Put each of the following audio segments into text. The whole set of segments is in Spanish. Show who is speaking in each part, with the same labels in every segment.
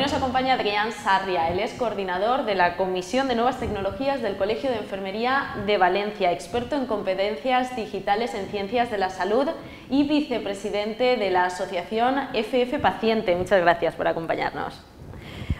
Speaker 1: Hoy nos acompaña Adrián Sarria, el es coordinador de la Comisión de Nuevas Tecnologías del Colegio de Enfermería de Valencia, experto en competencias digitales en ciencias de la salud y vicepresidente de la asociación FF Paciente. Muchas gracias por acompañarnos.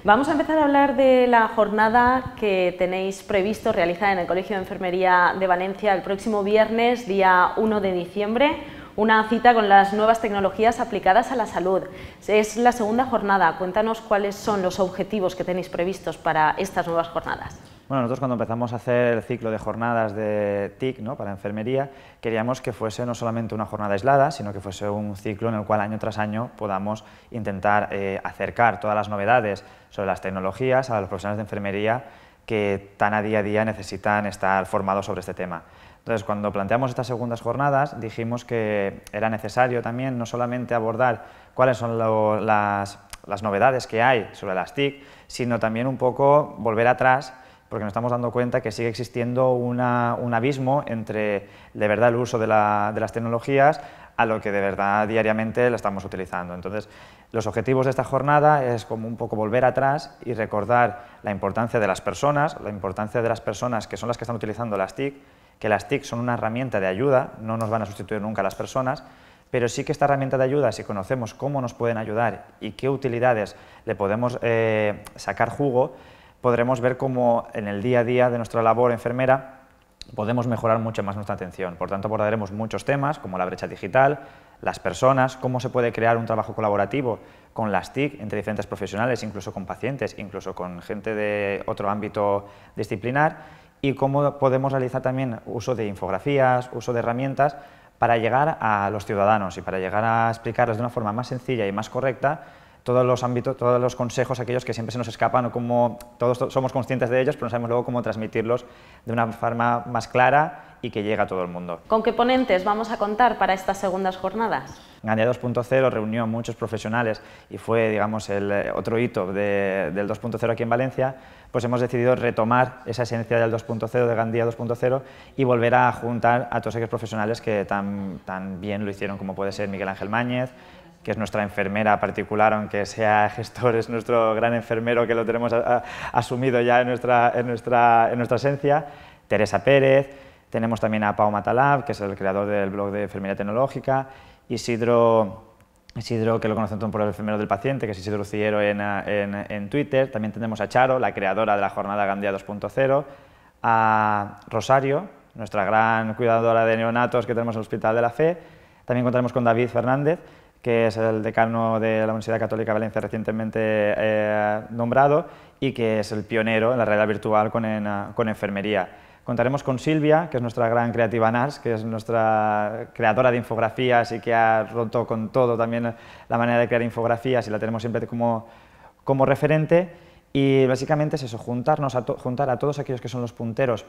Speaker 1: Vamos a empezar a hablar de la jornada que tenéis previsto realizar en el Colegio de Enfermería de Valencia el próximo viernes, día 1 de diciembre una cita con las nuevas tecnologías aplicadas a la salud. Es la segunda jornada. Cuéntanos cuáles son los objetivos que tenéis previstos para estas nuevas jornadas.
Speaker 2: Bueno, nosotros cuando empezamos a hacer el ciclo de jornadas de TIC para enfermería, queríamos que fuese no solamente una jornada aislada, sino que fuese un ciclo en el cual año tras año podamos intentar eh, acercar todas las novedades sobre las tecnologías a los profesionales de enfermería que tan a día a día necesitan estar formados sobre este tema. Entonces, cuando planteamos estas segundas jornadas, dijimos que era necesario también no solamente abordar cuáles son las, novedades que hay sobre las TIC, sino también un poco volver atrás porque nos estamos dando cuenta que sigue existiendo un abismo entre de verdad el uso de, de, las tecnologías a lo que de verdad diariamente la estamos utilizando. Entonces, los objetivos de esta jornada es como un poco volver atrás y recordar la importancia de las personas, la importancia de las personas que son las que están utilizando las TIC que las TIC son una herramienta de ayuda, no nos van a sustituir nunca las personas, pero sí que esta herramienta de ayuda, si conocemos cómo nos pueden ayudar y qué utilidades le podemos eh, sacar jugo, podremos ver cómo en el día a día de nuestra labor enfermera podemos mejorar mucho más nuestra atención. Por tanto, abordaremos muchos temas como la brecha digital, las personas, cómo se puede crear un trabajo colaborativo con las TIC entre diferentes profesionales, incluso con pacientes, incluso con gente de otro ámbito disciplinar y cómo podemos realizar también uso de infografías, uso de herramientas para llegar a los ciudadanos y para llegar a explicarles de una forma más sencilla y más correcta todos los ámbitos, todos los consejos, aquellos que siempre se nos escapan o como todos somos conscientes de ellos, pero no sabemos luego cómo transmitirlos de una forma más clara y que llegue a todo el mundo.
Speaker 1: ¿Con qué ponentes vamos a contar para estas segundas jornadas?
Speaker 2: Gandía 2.0 reunió a muchos profesionales y fue, digamos, el eh, otro hito del 2.0 aquí en Valencia, pues hemos decidido retomar esa esencia del 2.0, de Gandía 2.0, y volver a juntar a todos aquellos profesionales que tan, tan bien lo hicieron, como puede ser Miguel Ángel Máñez, que es nuestra enfermera particular, aunque sea gestor, es nuestro gran enfermero que lo tenemos asumido ya en nuestra, en, nuestra, en nuestra esencia, Teresa Pérez, tenemos también a Pau Matalab, que es el creador del blog de Enfermería Tecnológica, Isidro, Isidro que lo conocen todos por el enfermero del paciente, que es Isidro Ciero en, en, en Twitter, también tenemos a Charo, la creadora de la jornada Gandía 2.0, a Rosario, nuestra gran cuidadora de neonatos que tenemos en el Hospital de la Fe, también contaremos con David Fernández, que es el decano de la Universidad Católica de Valencia recientemente eh, nombrado y que es el pionero en la realidad virtual con, ah, enfermería. Contaremos con Silvia, que es nuestra gran creativa NAS, que es nuestra creadora de infografías y que ha roto con todo también la manera de crear infografías y la tenemos siempre como, como referente. Y básicamente es eso, juntarnos a juntar a todos aquellos que son los punteros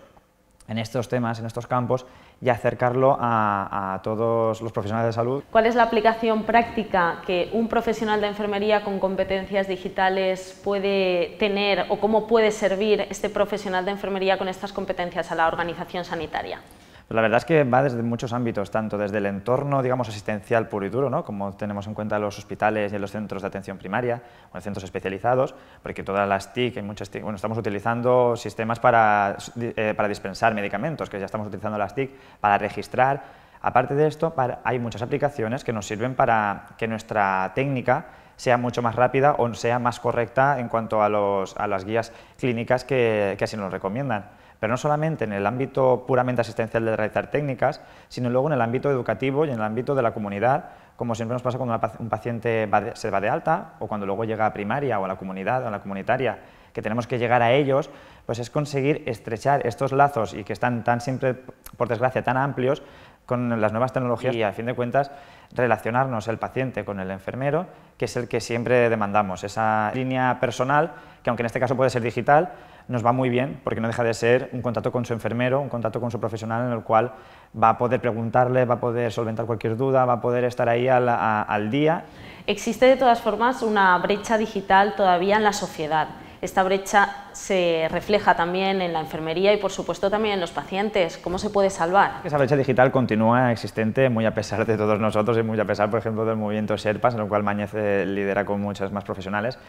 Speaker 2: en estos temas, en estos campos, y acercarlo a, todos
Speaker 1: los profesionales de salud. ¿Cuál es la aplicación práctica que un profesional de enfermería con competencias digitales puede tener o cómo puede servir este profesional de enfermería con estas competencias a la organización sanitaria?
Speaker 2: Pues la verdad es que va desde muchos ámbitos, tanto desde el entorno, digamos, asistencial puro y duro, ¿no? como tenemos en cuenta los hospitales y los centros de atención primaria, o los centros especializados, porque todas las TIC, muchas bueno, estamos utilizando sistemas para, eh, para dispensar medicamentos, que ya estamos utilizando las TIC para registrar. Aparte de esto, hay muchas aplicaciones que nos sirven para que nuestra técnica sea mucho más rápida o sea más correcta en cuanto a, los, a las guías clínicas que, que así nos recomiendan pero no solamente en el ámbito puramente asistencial de realizar técnicas, sino luego en el ámbito educativo y en el ámbito de la comunidad, como siempre nos pasa cuando un paciente se va de alta o cuando luego llega a primaria o a la comunidad o a la comunitaria, que tenemos que llegar a ellos, pues es conseguir estrechar estos lazos y que están tan siempre, por desgracia, tan amplios con las nuevas tecnologías y a fin de cuentas relacionarnos el paciente con el enfermero, que es el que siempre demandamos, esa línea personal, que aunque en este caso puede ser digital, nos va muy bien porque no deja de ser un contacto con su enfermero, un contacto con su profesional en el cual va a poder preguntarle, va a poder solventar cualquier duda, va a poder estar ahí al, día.
Speaker 1: Existe de todas formas una brecha digital todavía en la sociedad. Esta brecha se refleja también en la enfermería y por supuesto también en los pacientes. ¿Cómo se puede salvar? Esa
Speaker 2: brecha digital continúa existente muy a pesar de todos nosotros y muy a pesar, por ejemplo, del movimiento Sherpas, en el cual Mañez eh, lidera con muchas más profesionales.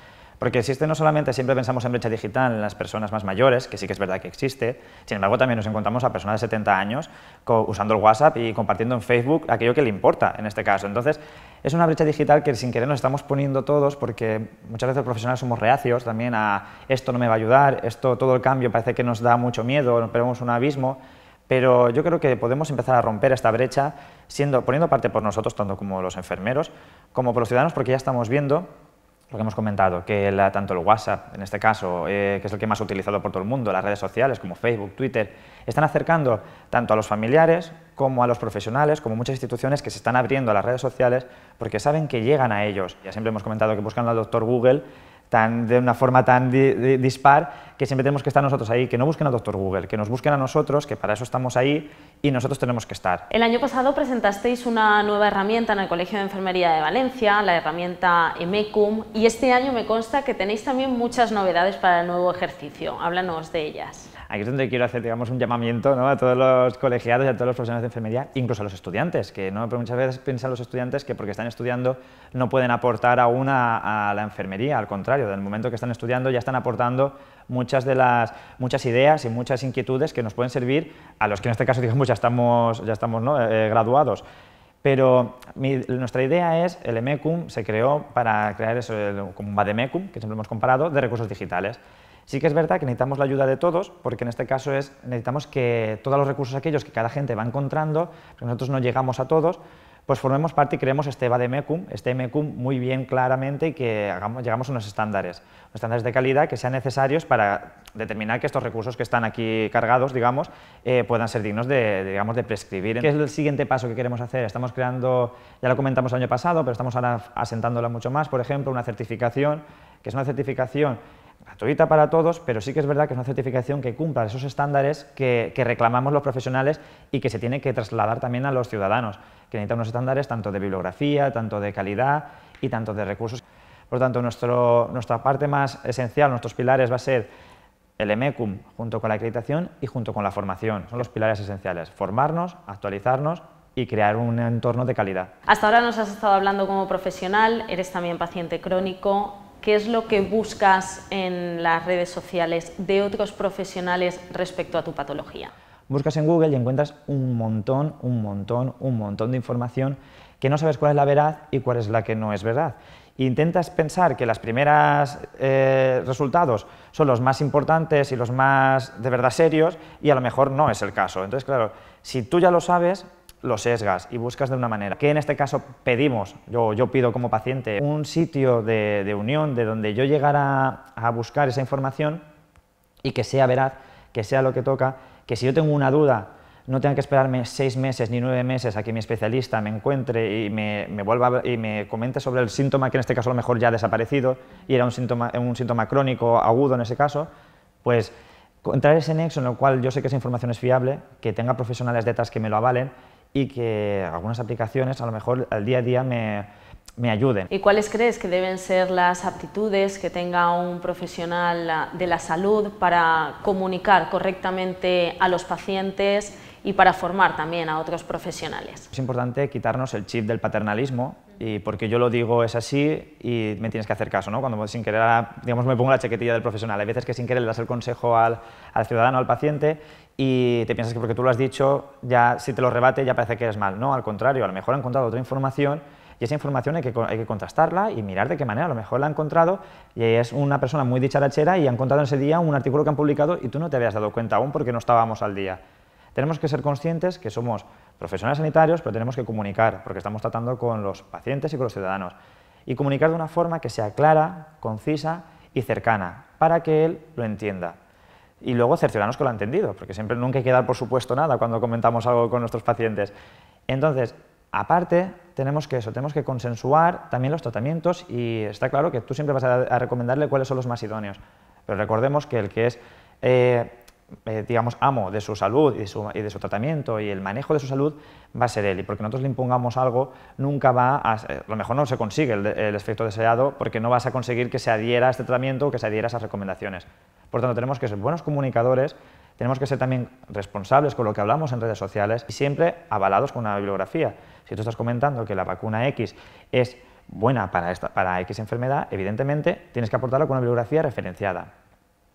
Speaker 2: Porque existe no solamente, siempre pensamos en brecha digital en las personas más mayores, que sí que es verdad que existe, sin embargo también nos encontramos a personas de 70 años usando el WhatsApp y compartiendo en Facebook aquello que le importa en este caso. Entonces, es una brecha digital que sin querer nos estamos poniendo todos porque muchas veces los profesionales somos reacios también a esto no me va a ayudar, esto todo el cambio parece que nos da mucho miedo, nos vemos un abismo pero yo creo que podemos empezar a romper esta brecha poniendo parte por nosotros, tanto como los enfermeros, como por los ciudadanos, porque ya estamos viendo lo que hemos comentado, que tanto el WhatsApp, en este caso, eh, que es el que más utilizado por todo el mundo, las redes sociales como Facebook, Twitter, están acercando tanto a los familiares como a los profesionales, como muchas instituciones que se están abriendo a las redes sociales porque saben que llegan a ellos. Ya siempre hemos comentado que buscan al doctor Google de una forma tan dispar que siempre tenemos que estar nosotros ahí, que no busquen al doctor Google, que nos busquen a nosotros, que para eso estamos ahí y nosotros tenemos que estar.
Speaker 1: El año pasado presentasteis una nueva herramienta en el Colegio de Enfermería de Valencia, la herramienta EMECUM, y este año me consta que tenéis también muchas novedades para el nuevo ejercicio. Háblanos de ellas.
Speaker 2: Aquí es donde quiero hacer, digamos, un llamamiento a todos los colegiados y a todos los profesionales de enfermería, incluso a los estudiantes, que ¿no? Pero muchas veces piensan los estudiantes que porque están estudiando no pueden aportar aún a, a la enfermería, al contrario, el momento que están estudiando ya están aportando muchas de las muchas ideas y muchas inquietudes que nos pueden servir a los que en este caso digamos ya estamos ya estamos eh, graduados pero nuestra idea es, el EMECUM e se creó para crear eso, como un BADEMECUM, que siempre hemos comparado, de recursos digitales. Sí que es verdad que necesitamos la ayuda de todos, porque en este caso es, necesitamos que todos los recursos aquellos que cada gente va encontrando, que nosotros no llegamos a todos, pues formemos parte y creemos este MECUM, este mecum muy bien claramente y que hagamos, llegamos a unos estándares, unos estándares de calidad que sean necesarios para determinar que estos recursos que están aquí cargados, digamos, eh, puedan ser dignos de, digamos, de prescribir. ¿Qué es el siguiente paso que queremos hacer? Estamos creando, ya lo comentamos el año pasado, pero estamos ahora asentándola mucho más, por ejemplo, una certificación, que es una certificación gratuita para todos, pero sí que es verdad que es una certificación que cumpla esos estándares que, reclamamos los profesionales y que se tiene que trasladar también a los ciudadanos, que necesitan unos estándares tanto de bibliografía, tanto de calidad y tanto de recursos. Por lo tanto, nuestra parte más esencial, nuestros pilares va a ser el EMECUM e junto con la acreditación y junto con la formación. Son los pilares esenciales, formarnos, actualizarnos y crear un entorno de calidad.
Speaker 1: Hasta ahora nos has estado hablando como profesional, eres también paciente crónico, ¿Qué es lo que buscas en las redes sociales de otros profesionales respecto a tu patología?
Speaker 2: Buscas en Google y encuentras un montón, un montón, un montón de información que no sabes cuál es la verdad y cuál es la que no es verdad. Intentas pensar que los primeros eh, resultados son los más importantes y los más de verdad serios y a lo mejor no es el caso. Entonces, claro, si tú ya lo sabes, los sesgas y buscas de una manera. que en este caso pedimos? Yo, pido como paciente un sitio de, unión de donde yo llegara a buscar esa información y que sea veraz, que sea lo que toca, que si yo tengo una duda no tenga que esperarme seis meses ni nueve meses a que mi especialista me encuentre y me, vuelva y me comente sobre el síntoma que en este caso a lo mejor ya ha desaparecido y era un síntoma, un síntoma crónico agudo en ese caso, pues encontrar ese nexo en el cual yo sé que esa información es fiable, que tenga profesionales detrás que me lo avalen y que algunas aplicaciones a lo mejor al día a día me, ayuden.
Speaker 1: ¿Y cuáles crees que deben ser las aptitudes que tenga un profesional de la salud para comunicar correctamente a los pacientes y para formar también a otros profesionales.
Speaker 2: Es importante quitarnos el chip del paternalismo y porque yo lo digo es así y me tienes que hacer caso, ¿no? Cuando sin querer, digamos, me pongo la chaquetilla del profesional. Hay veces que sin querer le das el consejo al, ciudadano, al paciente y te piensas que porque tú lo has dicho, ya si te lo rebate ya parece que eres mal. No, al contrario, a lo mejor ha encontrado otra información y esa información hay que, hay que, contrastarla y mirar de qué manera. A lo mejor la ha encontrado y es una persona muy dicharachera y ha encontrado en ese día un artículo que han publicado y tú no te habías dado cuenta aún porque no estábamos al día. Tenemos que ser conscientes que somos profesionales sanitarios, pero tenemos que comunicar, porque estamos tratando con los pacientes y con los ciudadanos. Y comunicar de una forma que sea clara, concisa y cercana, para que él lo entienda. Y luego cerciorarnos que lo ha entendido, porque siempre nunca hay que dar por supuesto nada cuando comentamos algo con nuestros pacientes. Entonces, aparte, tenemos que eso, tenemos que consensuar también los tratamientos y está claro que tú siempre vas a, recomendarle cuáles son los más idóneos. Pero recordemos que el que es eh, eh, digamos, amo de su salud y de su, tratamiento y el manejo de su salud va a ser él. Y porque nosotros le impongamos algo, nunca va a... Eh, a lo mejor no se consigue el, efecto deseado porque no vas a conseguir que se adhiera a este tratamiento o que se adhiera a esas recomendaciones. Por tanto, tenemos que ser buenos comunicadores, tenemos que ser también responsables con lo que hablamos en redes sociales y siempre avalados con una bibliografía. Si tú estás comentando que la vacuna X es buena para, esta, para X enfermedad, evidentemente tienes que aportarla con una bibliografía referenciada.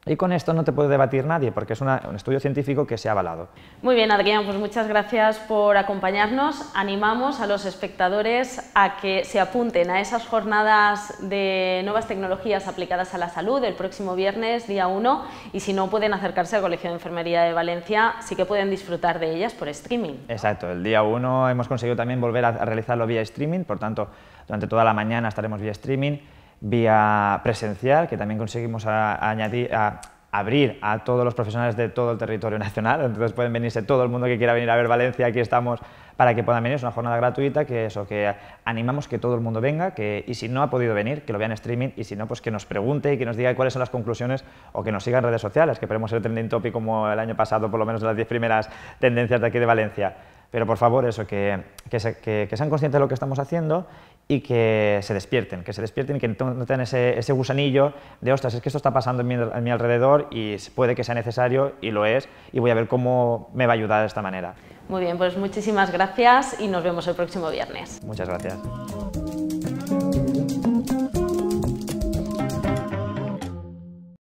Speaker 2: Y con esto no te puede debatir nadie, porque es un estudio científico que se ha avalado.
Speaker 1: Muy bien, Adrián, pues muchas gracias por acompañarnos. Animamos a los espectadores a que se apunten a esas jornadas de nuevas tecnologías aplicadas a la salud el próximo viernes, día 1, y si no pueden acercarse al Colegio de Enfermería de Valencia, sí que pueden disfrutar de ellas por streaming.
Speaker 2: Exacto, el día 1 hemos conseguido también volver a realizarlo vía streaming, por tanto, durante toda la mañana estaremos vía streaming vía presencial, que también conseguimos abrir a todos los profesionales de todo el territorio nacional, entonces pueden venirse todo el mundo que quiera venir a ver Valencia, aquí estamos para que puedan venir, es una jornada gratuita, que eso, que animamos que todo el mundo venga, y si no ha podido venir, que lo vean en streaming, y si no, pues que nos pregunte y que nos diga cuáles son las conclusiones, o que nos siga en redes sociales, que podemos ser trending topic como el año pasado, por lo menos las 10 primeras tendencias de aquí de Valencia. Pero por favor, eso, que, que, sean conscientes de lo que estamos haciendo y que se despierten, que se despierten y que no tengan ese, gusanillo de, ostras, es que esto está pasando en mi, en mi, alrededor y puede que sea necesario y lo es y voy a ver cómo me va a ayudar de esta manera.
Speaker 1: Muy bien, pues muchísimas gracias y nos vemos el próximo viernes.
Speaker 2: Muchas gracias.